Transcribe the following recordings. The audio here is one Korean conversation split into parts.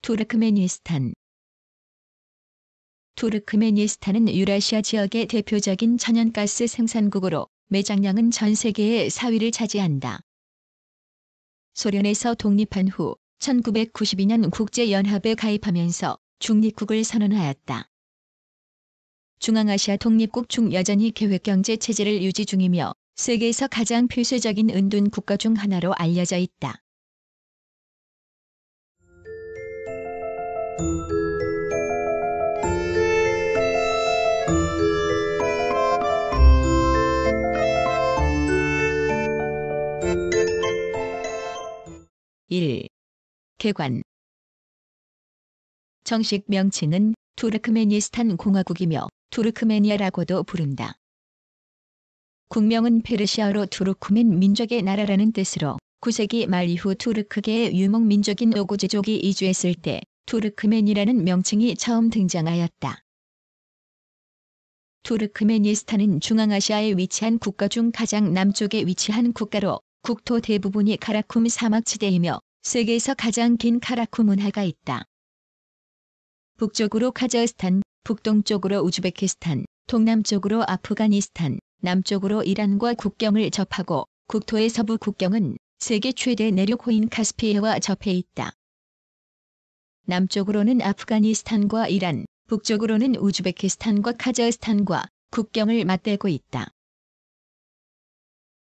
투르크메니스탄 투르크메니스탄은 유라시아 지역의 대표적인 천연가스 생산국으로 매장량은 전 세계의 4위를 차지한다. 소련에서 독립한 후 1992년 국제연합에 가입하면서 중립국을 선언하였다. 중앙아시아 독립국중 여전히 계획경제 체제를 유지 중이며 세계에서 가장 필수적인 은둔 국가 중 하나로 알려져 있다. (1) 개관 정식 명칭은 투르크메니스탄 공화국이며 투르크메니아라고도 부른다. 국명은 페르시아로 어 투르크멘 민족의 나라라는 뜻으로 9세기 말 이후 투르크계의 유목 민족인 오고제족이 이주했을 때 투르크멘이라는 명칭이 처음 등장하였다. 투르크메니스탄은 중앙아시아에 위치한 국가 중 가장 남쪽에 위치한 국가로 국토 대부분이 카라쿰 사막지대이며 세계에서 가장 긴 카라쿰 문화가 있다. 북쪽으로 카자흐스탄, 북동쪽으로 우즈베키스탄, 동남쪽으로 아프가니스탄, 남쪽으로 이란과 국경을 접하고 국토의 서부 국경은 세계 최대 내륙호인 카스피해와 접해 있다. 남쪽으로는 아프가니스탄과 이란, 북쪽으로는 우즈베키스탄과 카자흐스탄과 국경을 맞대고 있다.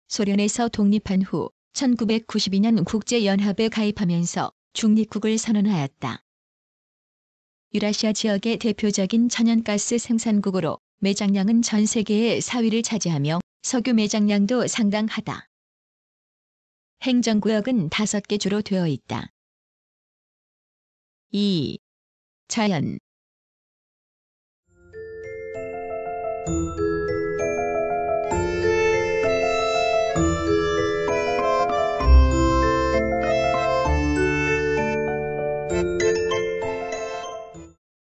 소련에서 독립한 후 1992년 국제연합에 가입하면서 중립국을 선언하였다. 유라시아 지역의 대표적인 천연가스 생산국으로 매장량은 전 세계의 4위를 차지하며 석유 매장량도 상당하다. 행정구역은 5개 주로 되어 있다. 2. 자연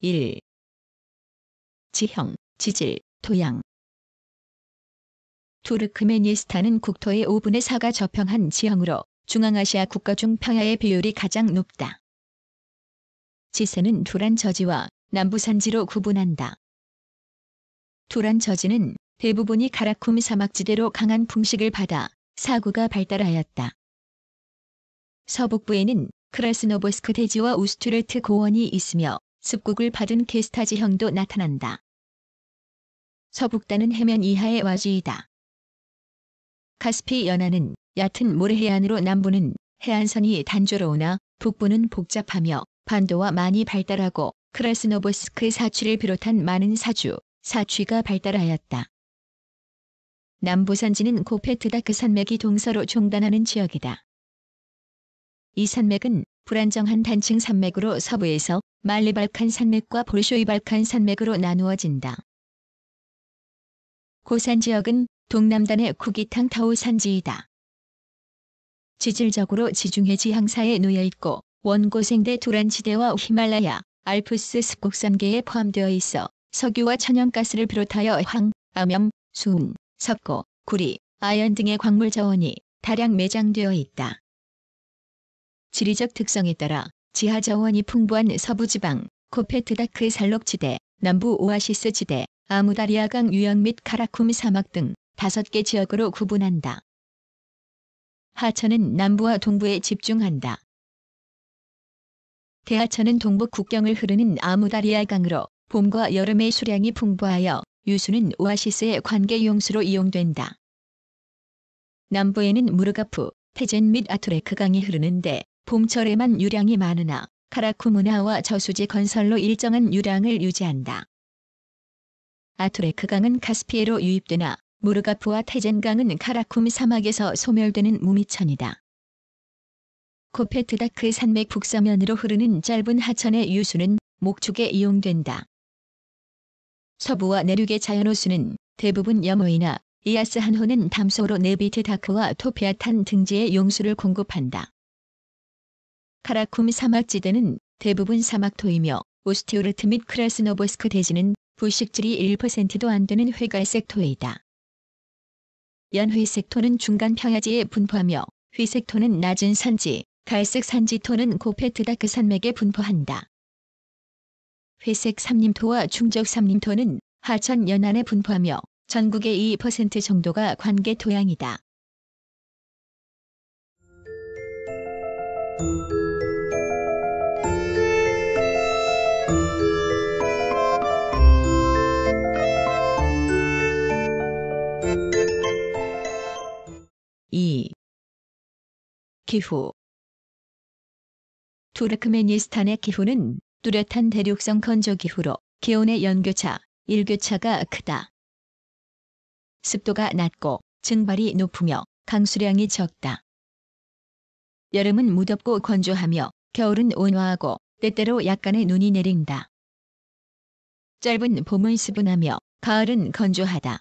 1. 지형, 지질, 토양 투르크메니스탄은 국토의 5분의 4가 저평한 지형으로 중앙아시아 국가 중 평야의 비율이 가장 높다. 지세는 두란 저지와 남부산지로 구분한다. 두란 저지는 대부분이 가라쿰 사막지대로 강한 풍식을 받아 사구가 발달하였다. 서북부에는 크라스노보스크 대지와 우스투르트 고원이 있으며 습국을 받은 케스타 지형도 나타난다. 서북단은 해면 이하의 와지이다. 카스피 연안은 얕은 모래해안으로 남부는 해안선이 단조로우나 북부는 복잡하며 반도와 많이 발달하고 크라스노보스크 사취를 비롯한 많은 사주, 사취가 발달하였다. 남부 산지는 고페트다크 산맥이 동서로 종단하는 지역이다. 이 산맥은 불안정한 단층 산맥으로 서부에서 말리발칸 산맥과 볼쇼이발칸 산맥으로 나누어진다. 고산 지역은 동남단의 쿠기탕 타우 산지이다. 지질적으로 지중해 지향사에 놓여 있고 원고생대 두란지대와 히말라야, 알프스 습곡산계에 포함되어 있어 석유와 천연가스를 비롯하여 황, 암염, 수은, 석고, 구리, 아연 등의 광물 자원이 다량 매장되어 있다. 지리적 특성에 따라 지하 자원이 풍부한 서부지방, 코페트다크 산록지대, 남부 오아시스 지대, 아무다리아강 유역 및 카라쿰 사막 등 다섯 개 지역으로 구분한다. 하천은 남부와 동부에 집중한다. 대하천은 동부 국경을 흐르는 아무다리아강으로 봄과 여름의 수량이 풍부하여 유수는 오아시스의 관계 용수로 이용된다. 남부에는 무르가프, 테젠 및 아투레크강이 흐르는데 봄철에만 유량이 많으나 카라쿠 문화와 저수지 건설로 일정한 유량을 유지한다. 아투레크강은 카스피에로 유입되나 무르가프와 태젠강은 카라쿰 사막에서 소멸되는 무미천이다. 코페트다크 산맥 북서면으로 흐르는 짧은 하천의 유수는 목축에 이용된다. 서부와 내륙의 자연호수는 대부분 염모이나 이아스 한호는 담소로 네비트 다크와 토피아탄 등지에 용수를 공급한다. 카라쿰 사막지대는 대부분 사막토이며 오스티오르트 및 크라스노보스크 대지는 부식질이 1%도 안 되는 회갈색 토이다. 연회색 토는 중간 평야지에 분포하며 회색 토는 낮은 산지, 갈색 산지 토는 고페트 다크 그 산맥에 분포한다. 회색 삼림토와 중적 삼림토는 하천 연안에 분포하며 전국의 2% 정도가 관계 토양이다. 2. 기후 투르크메니스탄의 기후는 뚜렷한 대륙성 건조 기후로 기온의 연교차, 일교차가 크다. 습도가 낮고 증발이 높으며 강수량이 적다. 여름은 무덥고 건조하며 겨울은 온화하고 때때로 약간의 눈이 내린다. 짧은 봄은 수분하며 가을은 건조하다.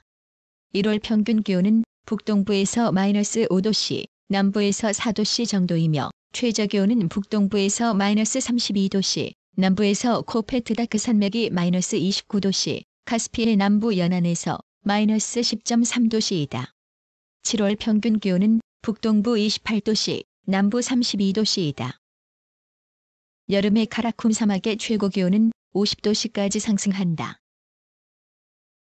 1월 평균 기온은 북동부에서 마이너스 5도씨, 남부에서 4도씨 정도이며 최저 기온은 북동부에서 마이너스 32도씨, 남부에서 코페트 다크 그 산맥이 마이너스 29도씨, 카스피해 남부 연안에서 마이너스 10.3도씨이다. 7월 평균 기온은 북동부 28도씨, 남부 32도씨이다. 여름의 카라쿰 사막의 최고 기온은 50도씨까지 상승한다.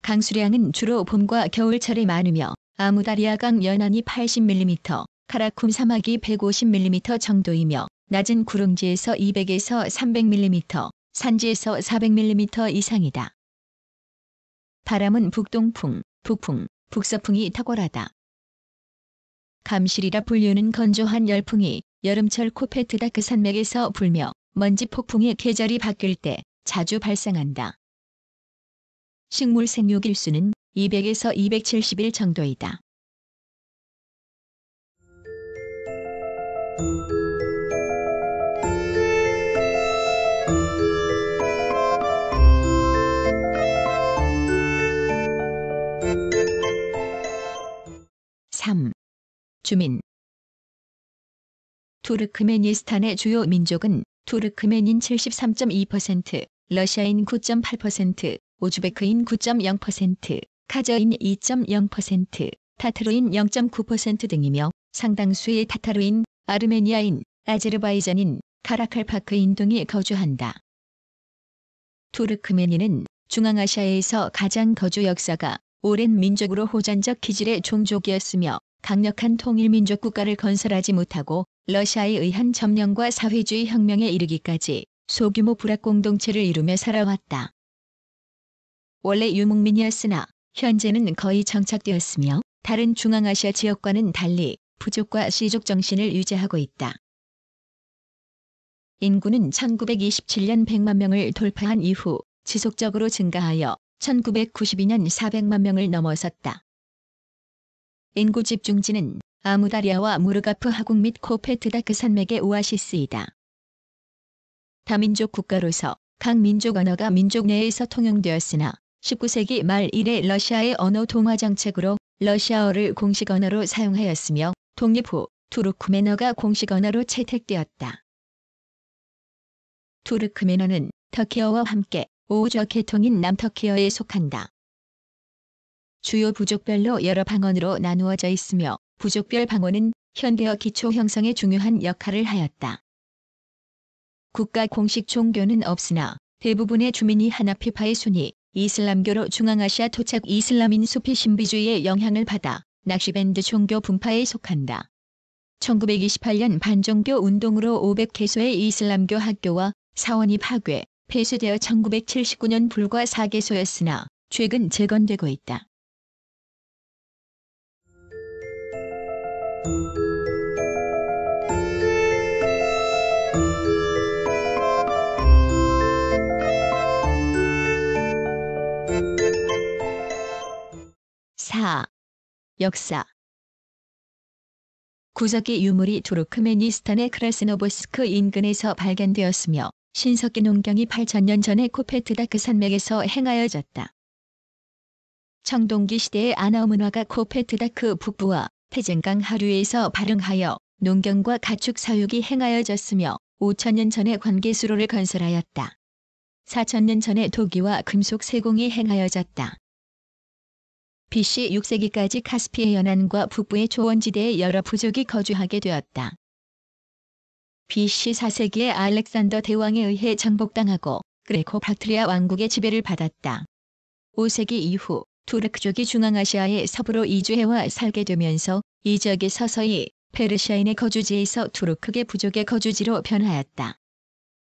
강수량은 주로 봄과 겨울철에 많으며 아무다리아강 연안이 80mm, 카라쿰 사막이 150mm 정도이며 낮은 구릉지에서 200에서 300mm, 산지에서 400mm 이상이다. 바람은 북동풍, 북풍, 북서풍이 탁월하다. 감실이라 불리는 건조한 열풍이 여름철 코페트 다크 그 산맥에서 불며 먼지 폭풍의 계절이 바뀔 때 자주 발생한다. 식물 생육 일수는 200에서 2 7 1 정도이다. (3) 주민 투르크메니스탄의 주요 민족은 투르크메인 73.2%, 러시아인 9.8%, 오즈베크인 9.0%, 카저인 2.0%, 타타르인 0.9% 등이며 상당수의 타타르인, 아르메니아인, 아제르바이잔인, 카라칼파크인 등이 거주한다. 투르크메니는 중앙아시아에서 가장 거주 역사가 오랜 민족으로 호전적 기질의 종족이었으며 강력한 통일민족 국가를 건설하지 못하고 러시아에 의한 점령과 사회주의 혁명에 이르기까지 소규모 불합 공동체를 이루며 살아왔다. 원래 유목민이었으나 현재는 거의 정착되었으며 다른 중앙아시아 지역과는 달리 부족과 시족 정신을 유지하고 있다. 인구는 1927년 100만 명을 돌파한 이후 지속적으로 증가하여 1992년 400만 명을 넘어섰다. 인구 집중지는 아무다리아와 무르가프 하국 및 코페트다크 산맥의 오아시스이다. 다민족 국가로서 각 민족 언어가 민족 내에서 통용되었으나 19세기 말 이래 러시아의 언어 동화 정책으로 러시아어를 공식 언어로 사용하였으며 독립 후 투르크메너가 공식 언어로 채택되었다. 투르크메너는 터키어와 함께 오우저 계통인 남터키어에 속한다. 주요 부족별로 여러 방언으로 나누어져 있으며 부족별 방언은 현대어 기초 형성에 중요한 역할을 하였다. 국가 공식 종교는 없으나 대부분의 주민이 하나피파의 순위 이슬람교로 중앙아시아 토착 이슬람인 수피 신비주의의 영향을 받아 낚시밴드 종교 분파에 속한다. 1928년 반종교 운동으로 500개소의 이슬람교 학교와 사원이 파괴, 폐쇄되어 1979년 불과 4개소였으나 최근 재건되고 있다. 4. 역사 구석기 유물이 투르크메니스탄의 크라스노보스크 인근에서 발견되었으며 신석기 농경이 8천년 전에 코페트다크 그 산맥에서 행하여졌다. 청동기 시대의 아나문화가 코페트다크 그 북부와 태쟁강 하류에서 발흥하여 농경과 가축 사육이 행하여졌으며 5천년 전에 관계수로를 건설하였다. 4천년 전에 도기와 금속 세공이 행하여졌다. BC 6세기까지 카스피해 연안과 북부의 조원지대에 여러 부족이 거주하게 되었다. BC 4세기에 알렉산더 대왕에 의해 정복당하고 그레코 박트리아 왕국의 지배를 받았다. 5세기 이후 투르크족이 중앙아시아의 서부로 이주해와 살게 되면서 이 지역이 서서히 페르시아인의 거주지에서 투르크계 부족의 거주지로 변하였다.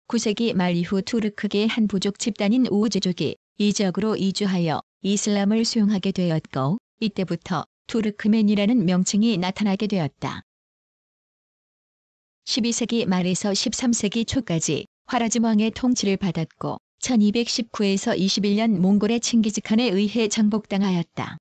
9세기 말 이후 투르크계의 한 부족 집단인 우우제족이 이 지역으로 이주하여 이슬람을 수용하게 되었고 이때부터 투르크맨이라는 명칭이 나타나게 되었다. 12세기 말에서 13세기 초까지 화라즈 왕의 통치를 받았고 1219에서 21년 몽골의 칭기즈칸에 의해 정복당하였다.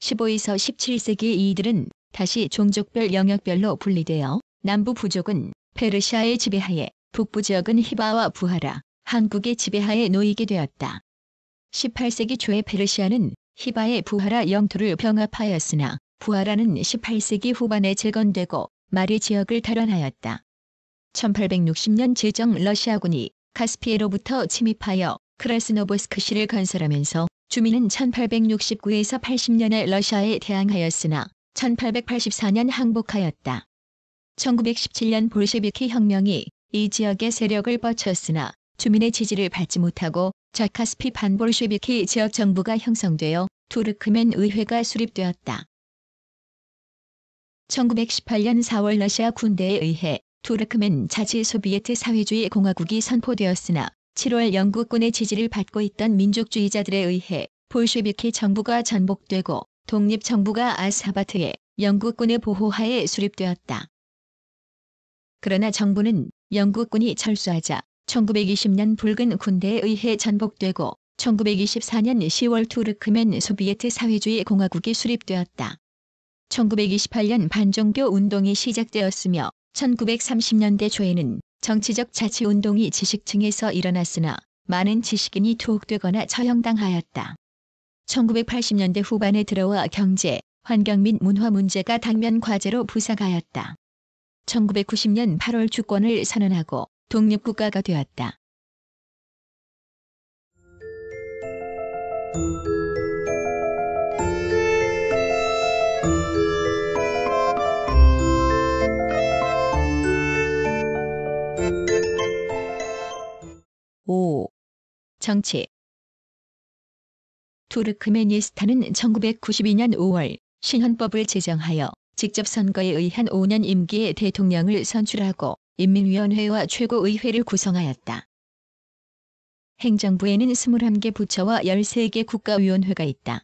15에서 17세기 이들은 다시 종족별 영역별로 분리되어 남부 부족은 페르시아의 지배하에 북부 지역은 히바와 부하라 한국의 지배하에 놓이게 되었다. 18세기 초에 페르시아는 히바의 부하라 영토를 병합하였으나 부하라는 18세기 후반에 재건되고 마리 지역을 탈환하였다. 1860년 제정 러시아군이 카스피에로부터 침입하여 크라스노보스크시를 건설하면서 주민은 1869에서 80년에 러시아에 대항하였으나 1884년 항복하였다. 1917년 볼셰비키 혁명이 이 지역의 세력을 뻗쳤으나 주민의 지지를 받지 못하고 자카스피 반볼쉐비키 지역 정부가 형성되어 투르크멘 의회가 수립되었다. 1918년 4월 러시아 군대에 의해 투르크멘 자치 소비에트 사회주의 공화국이 선포되었으나 7월 영국군의 지지를 받고 있던 민족주의자들에 의해 볼쉐비키 정부가 전복되고 독립정부가 아사바트에 영국군의 보호하에 수립되었다. 그러나 정부는 영국군이 철수하자 1920년 붉은 군대에 의해 전복되고 1924년 10월 투르크맨 소비에트 사회주의 공화국이 수립되었다. 1928년 반종교 운동이 시작되었으며 1930년대 초에는 정치적 자치운동이 지식층에서 일어났으나 많은 지식인이 투옥되거나 처형당하였다. 1980년대 후반에 들어와 경제, 환경 및 문화 문제가 당면 과제로 부상하였다. 1990년 8월 주권을 선언하고 독립국가가 되었다. 오 정치 투르크메니스탄은 1992년 5월 신헌법을 제정하여 직접 선거에 의한 5년 임기의 대통령을 선출하고 인민위원회와 최고의회를 구성하였다. 행정부에는 21개 부처와 13개 국가위원회가 있다.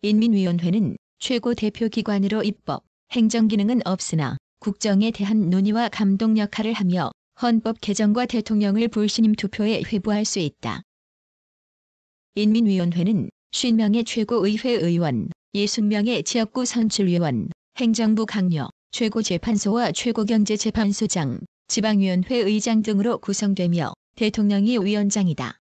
인민위원회는 최고 대표기관으로 입법, 행정기능은 없으나 국정에 대한 논의와 감독 역할을 하며 헌법 개정과 대통령을 불신임 투표에 회부할 수 있다. 인민위원회는 50명의 최고의회 의원, 60명의 지역구 선출위원, 행정부 강력, 최고재판소와 최고경제재판소장, 지방위원회 의장 등으로 구성되며 대통령이 위원장이다.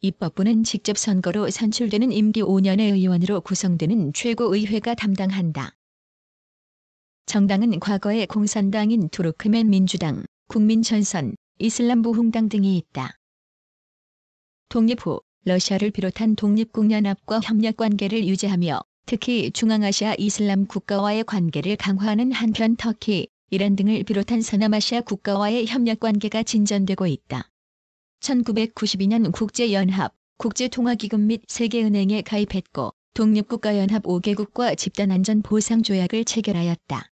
입법부는 직접 선거로 선출되는 임기 5년의 의원으로 구성되는 최고의회가 담당한다. 정당은 과거에 공산당인 투르크맨 민주당, 국민전선, 이슬람부흥당 등이 있다. 독립 후 러시아를 비롯한 독립국연합과 협력 관계를 유지하며 특히 중앙아시아 이슬람 국가와의 관계를 강화하는 한편 터키, 이란 등을 비롯한 서남아시아 국가와의 협력 관계가 진전되고 있다. 1992년 국제연합, 국제통화기금 및 세계은행에 가입했고 독립국가연합 5개국과 집단안전보상조약을 체결하였다.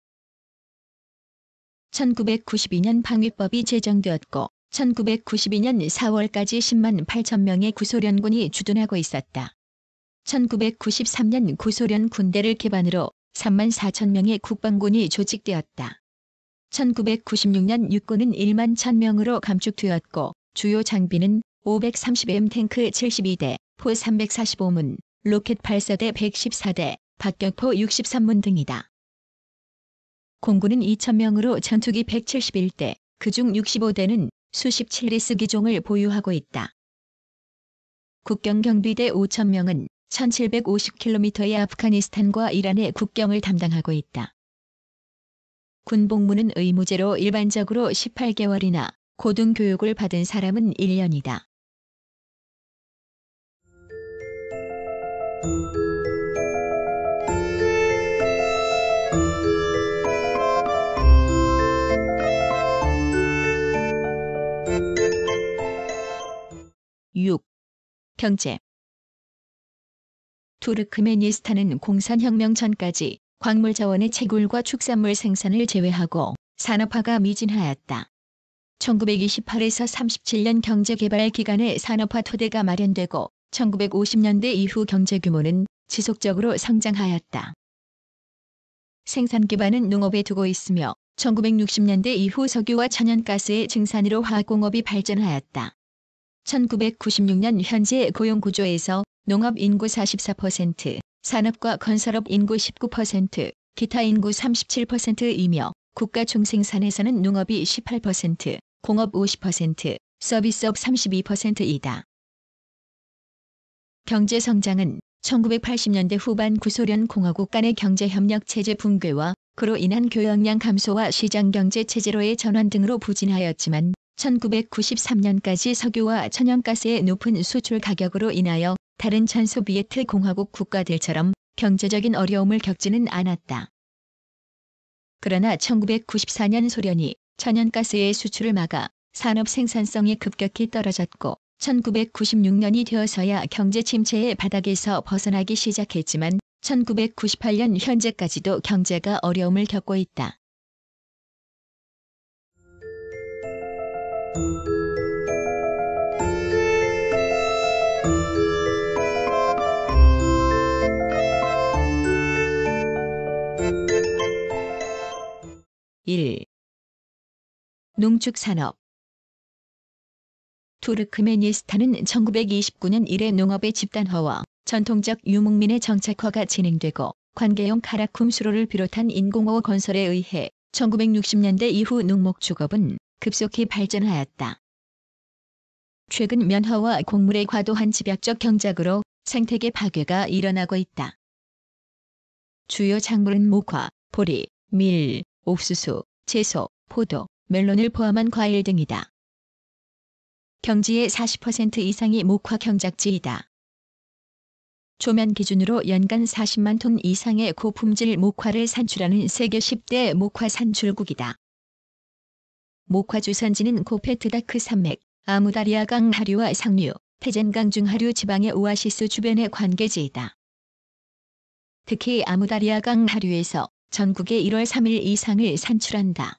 1992년 방위법이 제정되었고 1992년 4월까지 10만 8천 명의 구소련군이 주둔하고 있었다. 1993년 구소련 군대를 기반으로 3만 4천 명의 국방군이 조직되었다. 1996년 육군은 1만 1천 명으로 감축되었고 주요 장비는 530M 탱크 72대, 포 345문, 로켓 발사대 114대, 박격포 63문 등이다. 공군은 2천명으로 전투기 171대, 그중 65대는 수십 칠리스 기종을 보유하고 있다. 국경경비대 5천명은 1750km의 아프가니스탄과 이란의 국경을 담당하고 있다. 군복무는 의무제로 일반적으로 18개월이나 고등교육을 받은 사람은 1년이다. 6. 경제 투르크메니스탄은 공산혁명 전까지 광물 자원의 채굴과 축산물 생산을 제외하고 산업화가 미진하였다. 1928에서 37년 경제개발 기간에 산업화 토대가 마련되고 1950년대 이후 경제 규모는 지속적으로 성장하였다. 생산 기반은 농업에 두고 있으며 1960년대 이후 석유와 천연가스의 증산으로 화학공업이 발전하였다. 1996년 현재 고용구조에서 농업 인구 44%, 산업과 건설업 인구 19%, 기타 인구 37%이며 국가 총생산에서는 농업이 18%, 공업 50%, 서비스업 32%이다. 경제 성장은 1980년대 후반 구소련 공화국 간의 경제협력 체제 붕괴와 그로 인한 교역량 감소와 시장경제 체제로의 전환 등으로 부진하였지만 1993년까지 석유와 천연가스의 높은 수출 가격으로 인하여 다른 전 소비에트 공화국 국가들처럼 경제적인 어려움을 겪지는 않았다. 그러나 1994년 소련이 천연가스의 수출을 막아 산업 생산성이 급격히 떨어졌고 1996년이 되어서야 경제 침체의 바닥에서 벗어나기 시작했지만 1998년 현재까지도 경제가 어려움을 겪고 있다. 1. 농축산업 투르크메니스탄은 1929년 이래 농업의 집단화와 전통적 유목민의 정착화가 진행되고 관계용 카라쿰 수로를 비롯한 인공호우 건설에 의해 1960년대 이후 농목 주업은 급속히 발전하였다. 최근 면허와 곡물의 과도한 집약적 경작으로 생태계 파괴가 일어나고 있다. 주요 작물은 목화, 보리, 밀, 옥수수, 채소, 포도, 멜론을 포함한 과일 등이다. 경지의 40% 이상이 목화 경작지이다. 조면 기준으로 연간 40만 톤 이상의 고품질 목화를 산출하는 세계 10대 목화 산출국이다. 목화 주산지는 코페트다크 산맥, 아무다리아강 하류와 상류, 페젠강 중하류 지방의 오아시스 주변의 관계지이다. 특히 아무다리아강 하류에서 전국에 1월 3일 이상을 산출한다.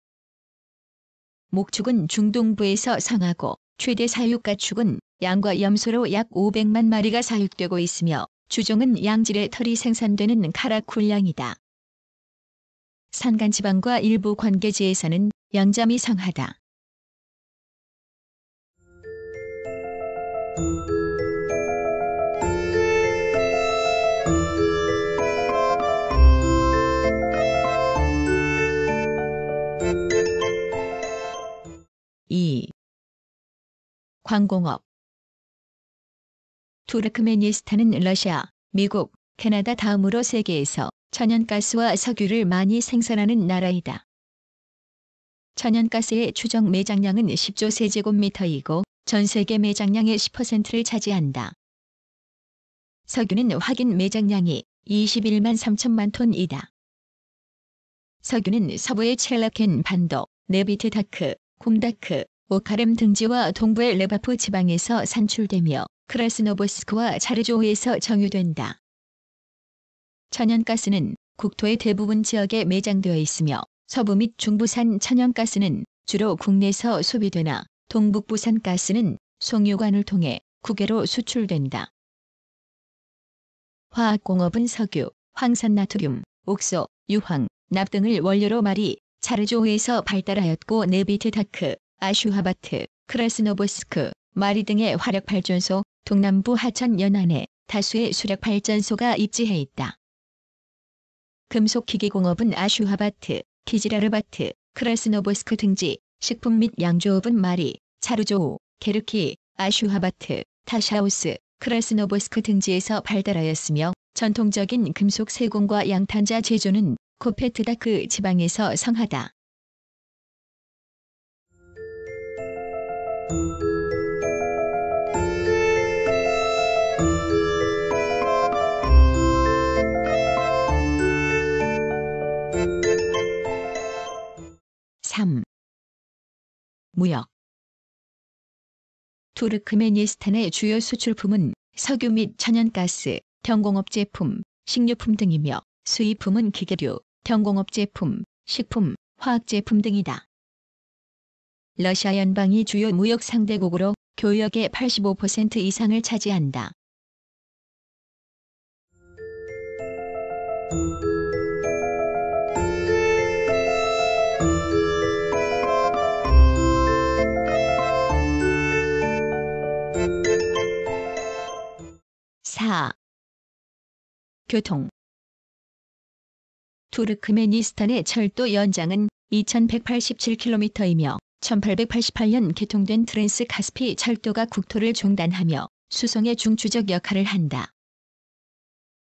목축은 중동부에서 상하고 최대 사육가축은 양과 염소로 약 500만 마리가 사육되고 있으며 주종은 양질의 털이 생산되는 카라쿨량이다. 산간지방과 일부 관계지에서는 양잠이 상하다. 2. 광공업 투르크메니스탄은 러시아, 미국, 캐나다 다음으로 세계에서 천연가스와 석유를 많이 생산하는 나라이다. 천연가스의 추정 매장량은 10조 세제곱미터이고 전 세계 매장량의 10%를 차지한다. 석유는 확인 매장량이 21만 3천만 톤이다. 석유는 서부의 첼라켄 반도, 네비트 다크, 곰다크, 오카렘 등지와 동부의 레바프 지방에서 산출되며 크라스노보스크와 자르조에서 정유된다. 천연가스는 국토의 대부분 지역에 매장되어 있으며 서부 및 중부산 천연가스는 주로 국내에서 소비되나 동북부산 가스는 송유관을 통해 국외로 수출된다. 화학공업은 석유, 황산나트륨, 옥소, 유황, 납 등을 원료로 말이 차르조에서 발달하였고 네비트다크, 아슈하바트, 크라스노보스크, 마리 등의 화력 발전소, 동남부 하천 연안에 다수의 수력 발전소가 입지해 있다. 금속 기계 공업은 아슈하바트, 키지라르바트, 크라스노보스크 등지, 식품 및 양조업은 마리, 차르조우, 게르키, 아슈하바트, 타샤우스, 크라스노보스크 등지에서 발달하였으며 전통적인 금속 세공과 양탄자 제조는 코페트다크 그 지방에서 성하다. 3. 무역 투르크메니스탄의 주요 수출품은 석유 및 천연가스, 경공업 제품, 식료품 등이며 수입품은 기계류, 경공업 제품, 식품, 화학 제품 등이다. 러시아 연방이 주요 무역 상대국으로 교역의 85% 이상을 차지한다. 교통 투르크메니스탄의 철도 연장은 2187km이며 1888년 개통된 트랜스 카스피 철도가 국토를 종단하며 수송의 중추적 역할을 한다.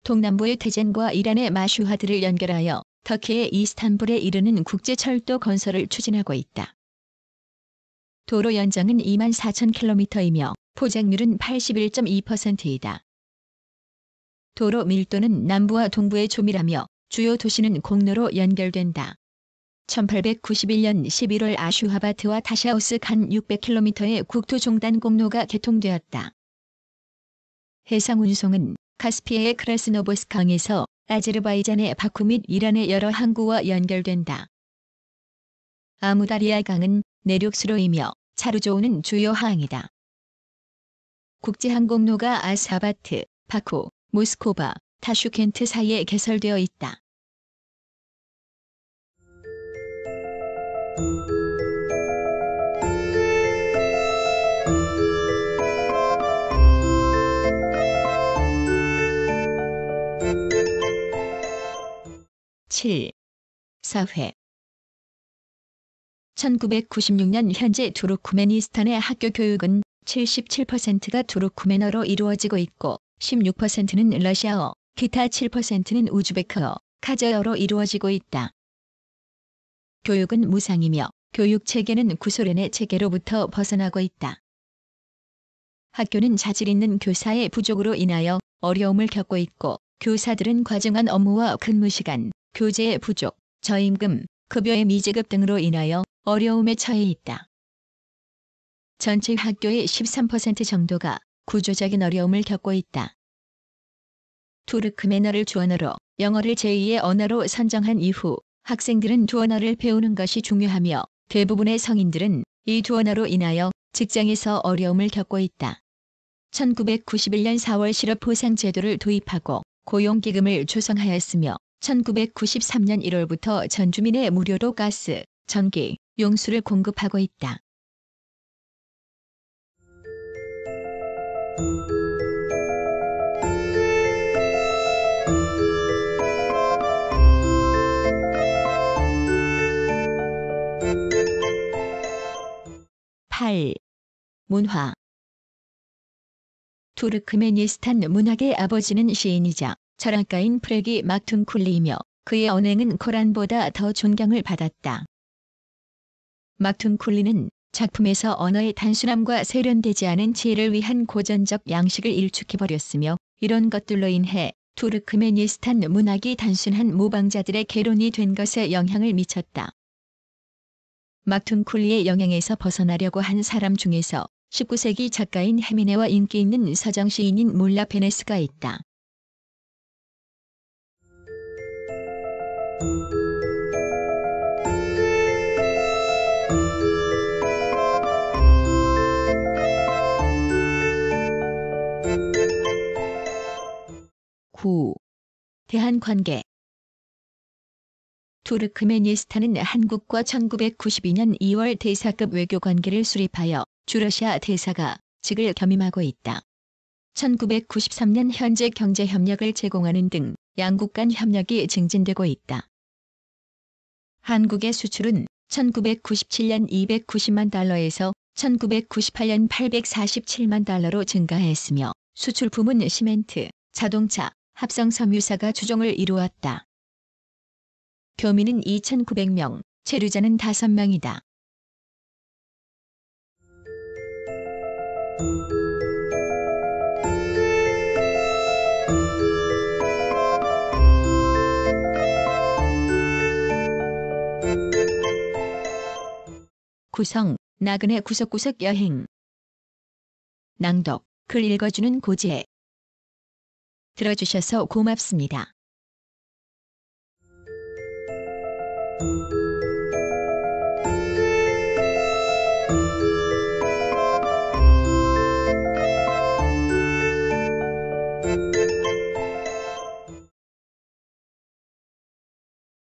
동남부의 테젠과 이란의 마슈하드를 연결하여 터키의 이스탄불에 이르는 국제철도 건설을 추진하고 있다. 도로 연장은 2 4 0 0 0 k m 이며 포장률은 81.2%이다. 도로 밀도는 남부와 동부의 조밀하며 주요 도시는 공로로 연결된다. 1891년 11월 아슈하바트와 다샤우스 간 600km의 국토 종단 공로가 개통되었다. 해상 운송은 카스피해의 크라스노보스강에서 아제르바이잔의 바쿠 및 이란의 여러 항구와 연결된다. 아무다리아 강은 내륙수로이며 차르조우는 주요 항이다. 국제항공로가 아사바트, 바쿠, 모스코바, 타슈켄트 사이에 개설되어 있다. (7) 사회 1996년 현재 투르크메니스탄의 학교 교육은 77%가 투르크메너로 이루어지고 있고 16%는 러시아어, 기타 7%는 우즈베크어, 카자어로 이루어지고 있다. 교육은 무상이며 교육 체계는 구소련의 체계로부터 벗어나고 있다. 학교는 자질 있는 교사의 부족으로 인하여 어려움을 겪고 있고 교사들은 과중한 업무와 근무 시간, 교재의 부족, 저임금, 급여의 미지급 등으로 인하여 어려움에 처해 있다. 전체 학교의 13% 정도가 구조적인 어려움을 겪고 있다. 투르크메너를 주언어로 영어를 제2의 언어로 선정한 이후 학생들은 두 언어를 배우는 것이 중요하며 대부분의 성인들은 이 두 언어로 인하여 직장에서 어려움을 겪고 있다. 1991년 4월 실업보상 제도를 도입하고 고용기금을 조성하였으며 1993년 1월부터 전 주민에 무료로 가스, 전기, 용수를 공급하고 있다. 8. 문화 투르크메니스탄 문학의 아버지는 시인이자 철학가인 프레기 막툼쿨리이며 그의 언행은 코란보다 더 존경을 받았다. 막툼쿨리는 작품에서 언어의 단순함과 세련되지 않은 지혜를 위한 고전적 양식을 일축해버렸으며 이런 것들로 인해 투르크메니스탄 문학이 단순한 모방자들의 개론이 된 것에 영향을 미쳤다. 막툰 쿨리의 영향에서 벗어나려고 한 사람 중에서 19세기 작가인 헤미네와 인기 있는 서정 시인인 몰라 페네스가 있다. 9. 대한관계 투르크메니스탄은 한국과 1992년 2월 대사급 외교 관계를 수립하여 주러시아 대사가 직을 겸임하고 있다. 1993년 현재 경제 협력을 제공하는 등 양국 간 협력이 증진되고 있다. 한국의 수출은 1997년 290만 달러에서 1998년 847만 달러로 증가했으며 수출품은 시멘트, 자동차, 합성 섬유사가 주종을 이루었다. 교민은 2,900명, 체류자는 5명이다. 구성, 나그네 구석구석 여행 낭독, 글 읽어주는 고재 들어주셔서 고맙습니다.